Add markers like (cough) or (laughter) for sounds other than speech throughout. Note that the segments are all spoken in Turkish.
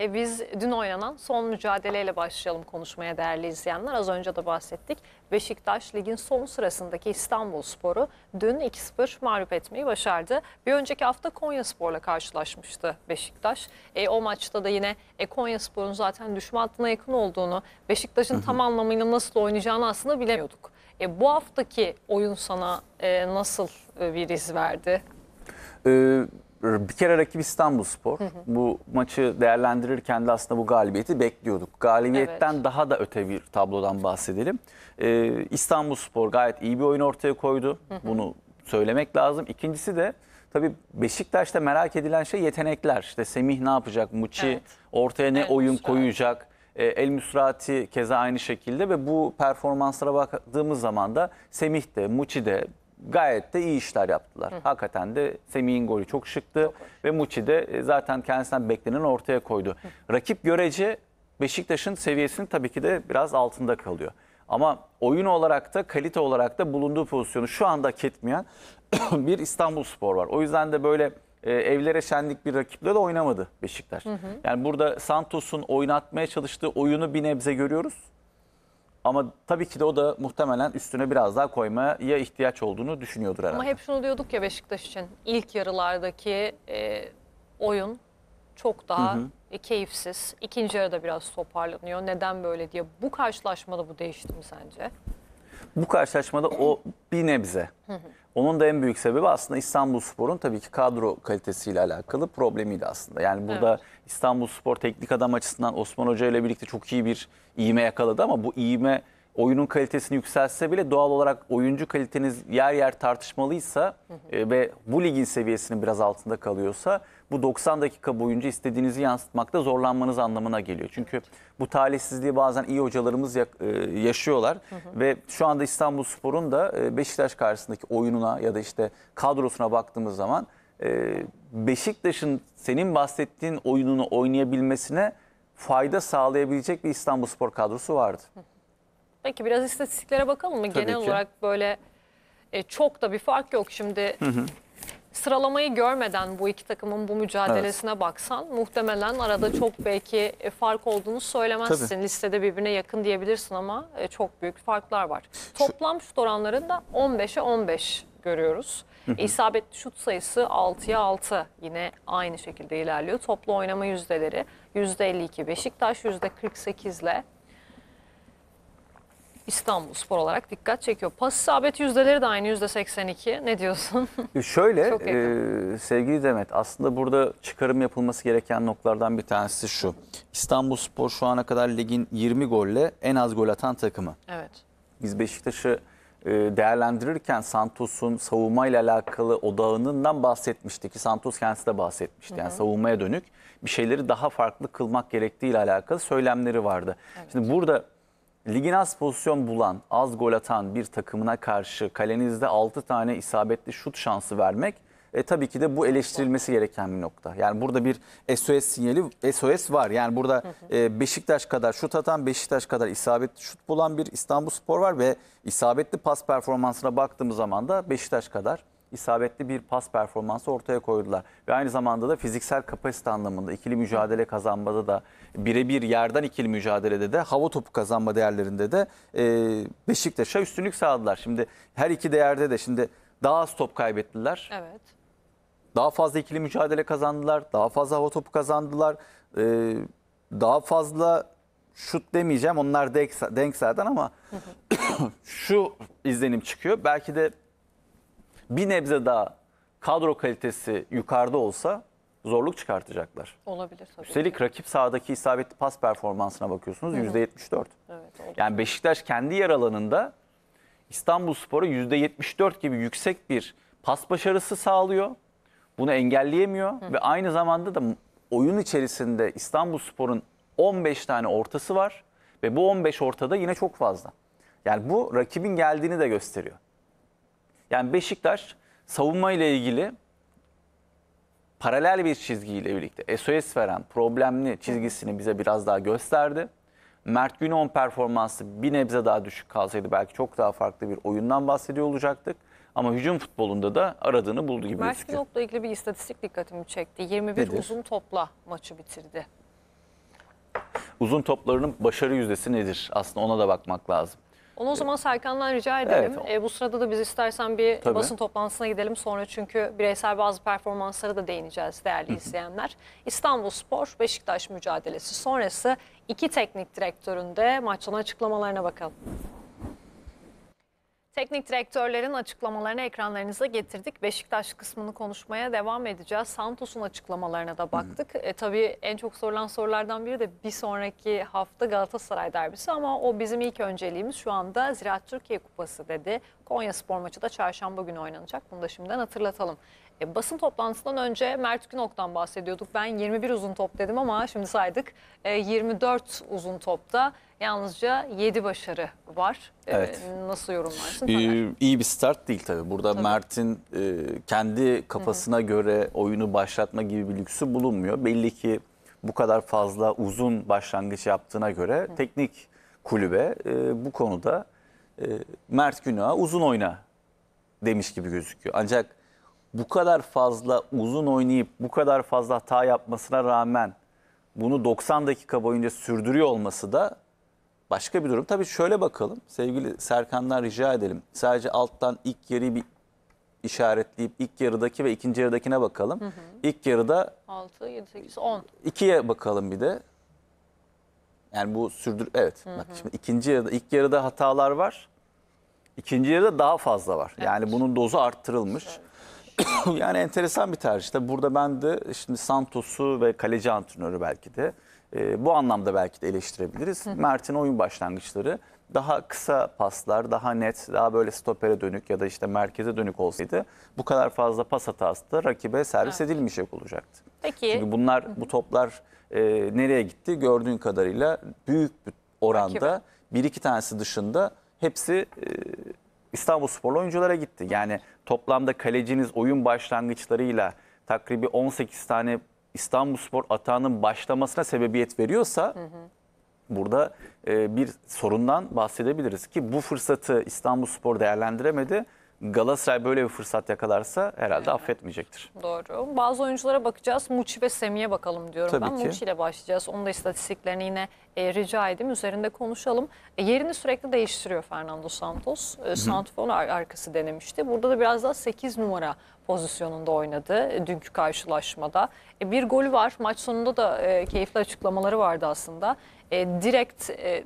E biz dün oynanan son mücadeleyle başlayalım konuşmaya değerli izleyenler. Az önce de bahsettik. Beşiktaş ligin son sırasındaki İstanbul Sporu dün 2-0 mağlup etmeyi başardı. Bir önceki hafta Konya Spor'la karşılaşmıştı Beşiktaş. E, o maçta da yine e, Konya Spor'un zaten düşme hattına yakın olduğunu, Beşiktaş'ın tam anlamıyla nasıl oynayacağını aslında bilemiyorduk. E, bu haftaki oyun sana e, nasıl e, bir iz verdi? Evet ee, bir kere rakip İstanbul Spor. Bu maçı değerlendirirken de aslında bu galibiyeti bekliyorduk. Galibiyetten evet. daha da öte bir tablodan bahsedelim. Ee, İstanbul Spor gayet iyi bir oyun ortaya koydu. Bunu söylemek lazım. İkincisi de tabii Beşiktaş'ta merak edilen şey yetenekler. İşte Semih ne yapacak? Muçi evet. ortaya ne El oyun Müsrati. koyacak? Ee, El Müsrati keza aynı şekilde ve bu performanslara baktığımız zaman da Semih de, Muçi de gayet de iyi işler yaptılar. Hı. Hakikaten de Semih'in golü çok şıktı çok ve Muçi de e, zaten kendisinden beklenen ortaya koydu. Hı. Rakip görece Beşiktaş'ın seviyesinin tabii ki de biraz altında kalıyor. Ama oyun olarak da kalite olarak da bulunduğu pozisyonu şu anda ketmeyen (clears throat) bir İstanbul Spor var. O yüzden de böyle e, evlere şenlik bir rakiple de oynamadı Beşiktaş. Hı hı. Yani burada Santos'un oynatmaya çalıştığı oyunu bir nebze görüyoruz. Ama tabii ki de o da muhtemelen üstüne biraz daha koymaya ihtiyaç olduğunu düşünüyordur herhalde. Ama hep şunu diyorduk ya Beşiktaş için ilk yarılardaki e, oyun çok daha hı hı. E, keyifsiz. İkinci yarıda biraz toparlanıyor. Neden böyle diye. Bu karşılaşmada bu değişti mi sence? Bu karşılaşmada o bir nebze. Onun da en büyük sebebi aslında İstanbul Spor'un tabii ki kadro kalitesiyle alakalı problemiydi aslında. Yani burada evet. İstanbul Spor teknik adam açısından Osman Hoca ile birlikte çok iyi bir iğme yakaladı ama bu iğme oyunun kalitesini yükselse bile doğal olarak oyuncu kaliteniz yer yer tartışmalıysa hı e, hı. ve bu ligin seviyesinin biraz altında kalıyorsa bu 90 dakika boyunca istediğinizi yansıtmakta zorlanmanız anlamına geliyor. Çünkü bu talihsizliği bazen iyi hocalarımız e, yaşıyorlar hı hı. ve şu anda İstanbul Spor'un da e, Beşiktaş karşısındaki oyununa ya da işte kadrosuna baktığımız zaman e, Beşiktaş'ın senin bahsettiğin oyununu oynayabilmesine fayda sağlayabilecek bir İstanbul Spor kadrosu vardı. Peki biraz istatistiklere bakalım mı? Tabii Genel ki. olarak böyle çok da bir fark yok. Şimdi hı hı. Sıralamayı görmeden bu iki takımın bu mücadelesine evet. baksan muhtemelen arada çok belki e, fark olduğunu söylemezsin. Tabii. Listede birbirine yakın diyebilirsin ama e, çok büyük farklar var. Toplam şut da 15'e 15 görüyoruz. Hı İsabetli şut sayısı 6'ya 6 yine aynı şekilde ilerliyor. Toplu oynama yüzdeleri %52 Beşiktaş %48 ile İstanbul Spor olarak dikkat çekiyor. Pas isabet yüzdeleri de aynı yüzde 82. Ne diyorsun? E, şöyle (laughs) e, sevgili Demet aslında burada çıkarım yapılması gereken noktalardan bir tanesi şu. İstanbul Spor şu ana kadar ligin 20 golle en az gol atan takımı. Evet. Biz Beşiktaş'ı e, değerlendirirken Santos'un savunmayla alakalı odağından bahsetmiştik ki Santos kendisi de bahsetmişti. Yani hı hı. savunmaya dönük bir şeyleri daha farklı kılmak gerektiği ile alakalı söylemleri vardı. Evet. Şimdi burada Ligin az pozisyon bulan, az gol atan bir takımına karşı kalenizde 6 tane isabetli şut şansı vermek e, tabii ki de bu eleştirilmesi gereken bir nokta. Yani burada bir SOS sinyali SOS var. Yani burada e, Beşiktaş kadar şut atan, Beşiktaş kadar isabetli şut bulan bir İstanbul Spor var ve isabetli pas performansına baktığımız zaman da Beşiktaş kadar isabetli bir pas performansı ortaya koydular. Ve aynı zamanda da fiziksel kapasite anlamında ikili mücadele kazanmada da birebir yerden ikili mücadelede de hava topu kazanma değerlerinde de e, Beşiktaş'a üstünlük sağladılar. Şimdi her iki değerde de şimdi daha az top kaybettiler. Evet. Daha fazla ikili mücadele kazandılar. Daha fazla hava topu kazandılar. E, daha fazla şut demeyeceğim onlar denk, denk zaten ama (coughs) şu izlenim çıkıyor. Belki de bir nebze daha kadro kalitesi yukarıda olsa zorluk çıkartacaklar. Olabilir tabii. Üstelik ki. rakip sahadaki isabetli pas performansına bakıyorsunuz Hı -hı. %74. Evet, yani Beşiktaş kendi yer alanında İstanbul Spor'a %74 gibi yüksek bir pas başarısı sağlıyor. Bunu engelleyemiyor Hı. ve aynı zamanda da oyun içerisinde İstanbul Spor'un 15 tane ortası var ve bu 15 ortada yine çok fazla. Yani bu rakibin geldiğini de gösteriyor. Yani Beşiktaş savunma ile ilgili paralel bir çizgiyle birlikte SOS veren problemli çizgisini bize biraz daha gösterdi. Mert Günok'un performansı bir nebze daha düşük kalsaydı belki çok daha farklı bir oyundan bahsediyor olacaktık. Ama hücum futbolunda da aradığını buldu gibi Mert gözüküyor. Mert Günok'la ilgili bir istatistik dikkatimi çekti. 21 Nedir? uzun topla maçı bitirdi. Uzun toplarının başarı yüzdesi nedir? Aslında ona da bakmak lazım. Onu o zaman Serkan'dan rica edelim. Evet, e, bu sırada da biz istersen bir Tabii. basın toplantısına gidelim. Sonra çünkü bireysel bazı performansları da değineceğiz değerli izleyenler. İstanbul Spor Beşiktaş mücadelesi sonrası iki teknik direktörün de maç sonu açıklamalarına bakalım. Teknik direktörlerin açıklamalarını ekranlarınıza getirdik. Beşiktaş kısmını konuşmaya devam edeceğiz. Santos'un açıklamalarına da baktık. Hmm. E, tabii en çok sorulan sorulardan biri de bir sonraki hafta Galatasaray derbisi ama o bizim ilk önceliğimiz şu anda Ziraat Türkiye Kupası dedi. Konya Spor maçı da çarşamba günü oynanacak. Bunu da şimdiden hatırlatalım. E, basın toplantısından önce Mert Günok'tan bahsediyorduk. Ben 21 uzun top dedim ama şimdi saydık e, 24 uzun topta yalnızca 7 başarı var. E, evet. nasıl yorumlarsın? Ee, iyi bir start değil tabii. Burada Mert'in e, kendi kafasına Hı -hı. göre oyunu başlatma gibi bir lüksü bulunmuyor. Belli ki bu kadar fazla uzun başlangıç yaptığına göre Hı. teknik kulübe e, bu konuda e, Mert Günok'a uzun oyna demiş gibi gözüküyor. Ancak bu kadar fazla uzun oynayıp bu kadar fazla hata yapmasına rağmen bunu 90 dakika boyunca sürdürüyor olması da başka bir durum. Tabii şöyle bakalım sevgili Serkan'dan rica edelim. Sadece alttan ilk yarıyı bir işaretleyip ilk yarıdaki ve ikinci yarıdakine bakalım. Hı hı. İlk yarıda 6, 7, 8, 10. 2'ye bakalım bir de. Yani bu sürdür evet. Hı hı. Bak şimdi ikinci yarıda ilk yarıda hatalar var. İkinci yarıda daha fazla var. Evet. Yani bunun dozu arttırılmış. Evet. (coughs) yani enteresan bir tercih. Tabii burada ben de şimdi Santos'u ve kaleci antrenörü belki de e, bu anlamda belki de eleştirebiliriz. Mert'in oyun başlangıçları daha kısa paslar, daha net, daha böyle stopere dönük ya da işte merkeze dönük olsaydı bu kadar fazla pas hatası da rakibe servis evet. edilmeyecek olacaktı. Peki. Çünkü bunlar bu toplar e, nereye gitti gördüğün kadarıyla büyük bir oranda Rakibe. bir iki tanesi dışında hepsi e, İstanbul Sporlu oyunculara gitti. Yani toplamda kaleciniz oyun başlangıçlarıyla takribi 18 tane İstanbul Spor atağının başlamasına sebebiyet veriyorsa hı hı burada e, bir sorundan bahsedebiliriz ki bu fırsatı İstanbul Spor değerlendiremedi. Galatasaray böyle bir fırsat yakalarsa herhalde evet. affetmeyecektir. Doğru. Bazı oyunculara bakacağız. Muçi ve Semih'e bakalım diyorum Tabii ben. Ki. Muçi ile başlayacağız. Onun da istatistiklerini yine e, rica edeyim. Üzerinde konuşalım. E, yerini sürekli değiştiriyor Fernando Santos. E, Santifon arkası denemişti. Burada da biraz daha 8 numara pozisyonunda oynadı e, dünkü karşılaşmada. E, bir gol var. Maç sonunda da e, keyifli açıklamaları vardı aslında. E, direkt e,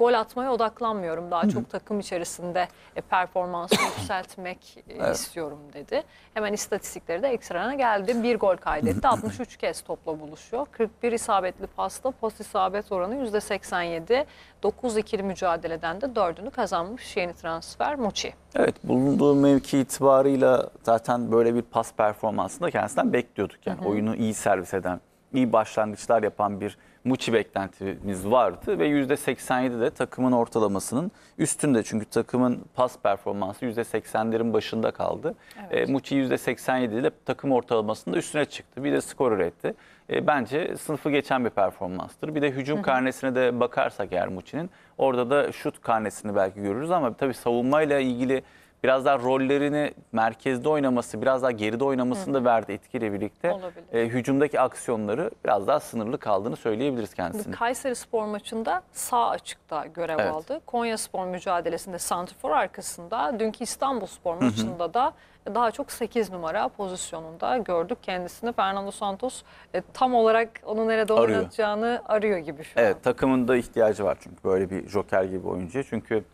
gol atmaya odaklanmıyorum. Daha Hı -hı. çok takım içerisinde e, performansını (coughs) yükseltmek e, evet. istiyorum dedi. Hemen istatistikleri de ekstrana geldi. Bir gol kaydetti. 63 (laughs) kez topla buluşuyor. 41 isabetli pasta, pas isabet oranı %87. 9 ikili mücadeleden de 4'ünü kazanmış yeni transfer Muçi. Evet bulunduğu mevki itibarıyla zaten böyle bir pas performansında kendisinden bekliyorduk. Yani Hı -hı. oyunu iyi servis eden, iyi başlangıçlar yapan bir Muçi beklentimiz vardı ve %87 de takımın ortalamasının üstünde. Çünkü takımın pas performansı %80'lerin başında kaldı. Evet. E, Muçi %87 de takım ortalamasının üstüne çıktı. Bir de skor üretti. E, bence sınıfı geçen bir performanstır. Bir de hücum Hı -hı. karnesine de bakarsak eğer Muçi'nin orada da şut karnesini belki görürüz ama tabii savunmayla ilgili biraz daha rollerini merkezde oynaması, biraz daha geride oynamasını da verdi etkiyle birlikte. E, hücumdaki aksiyonları biraz daha sınırlı kaldığını söyleyebiliriz kendisine. Kayseri spor maçında sağ açıkta görev Evet. aldı. Konya spor mücadelesinde santrfor arkasında. Dünkü İstanbul spor maçında da daha çok 8 numara pozisyonunda gördük kendisini. Fernando Santos e, tam olarak onu nerede Arıyor. oynatacağını arıyor gibi şu an. Evet takımında ihtiyacı var çünkü böyle bir joker gibi oyuncu Çünkü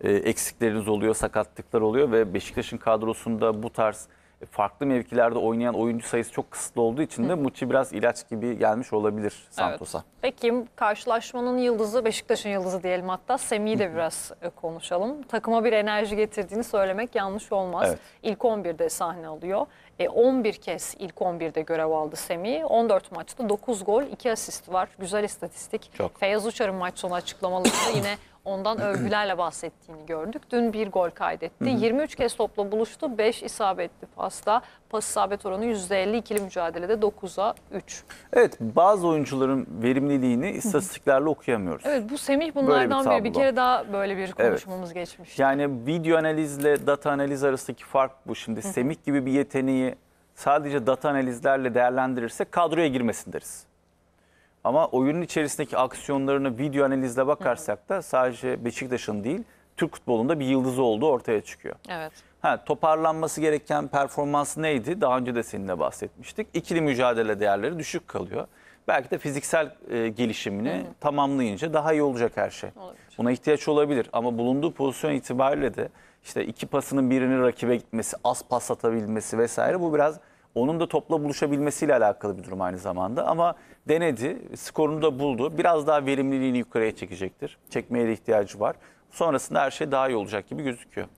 e, eksikleriniz oluyor, sakatlıklar oluyor ve Beşiktaş'ın kadrosunda bu tarz farklı mevkilerde oynayan oyuncu sayısı çok kısıtlı olduğu için de Muçi biraz ilaç gibi gelmiş olabilir Santos'a. Evet. Peki karşılaşmanın yıldızı Beşiktaş'ın yıldızı diyelim hatta Semih'i de biraz e, konuşalım. Takıma bir enerji getirdiğini söylemek yanlış olmaz. Evet. İlk 11'de sahne alıyor. E, 11 kez ilk 11'de görev aldı Semih. 14 maçta 9 gol 2 asist var. Güzel istatistik. Çok. Feyyaz Uçar'ın maç sonu açıklamalarında (coughs) yine ondan övgülerle bahsettiğini gördük. Dün bir gol kaydetti. 23 kez topla buluştu. 5 isabetli pasta. Pas isabet oranı %50 ikili mücadelede 9'a 3. Evet bazı oyuncuların verimliliğini istatistiklerle okuyamıyoruz. Evet bu Semih bunlardan bir Bir kere daha böyle bir konuşmamız geçmiş. Yani video analizle data analiz arasındaki fark bu. Şimdi Semih gibi bir yeteneği sadece data analizlerle değerlendirirse kadroya girmesin deriz. Ama oyunun içerisindeki aksiyonlarını video analizle bakarsak da sadece Beşiktaş'ın değil Türk futbolunda bir yıldızı olduğu ortaya çıkıyor. Evet. Ha, toparlanması gereken performans neydi? Daha önce de seninle bahsetmiştik. İkili mücadele değerleri düşük kalıyor. Belki de fiziksel e, gelişimini Hı. tamamlayınca daha iyi olacak her şey. Olabilir. Buna ihtiyaç olabilir ama bulunduğu pozisyon itibariyle de işte iki pasının birini rakibe gitmesi, az pas atabilmesi vesaire bu biraz onun da topla buluşabilmesiyle alakalı bir durum aynı zamanda. Ama denedi, skorunu da buldu. Biraz daha verimliliğini yukarıya çekecektir. Çekmeye de ihtiyacı var. Sonrasında her şey daha iyi olacak gibi gözüküyor.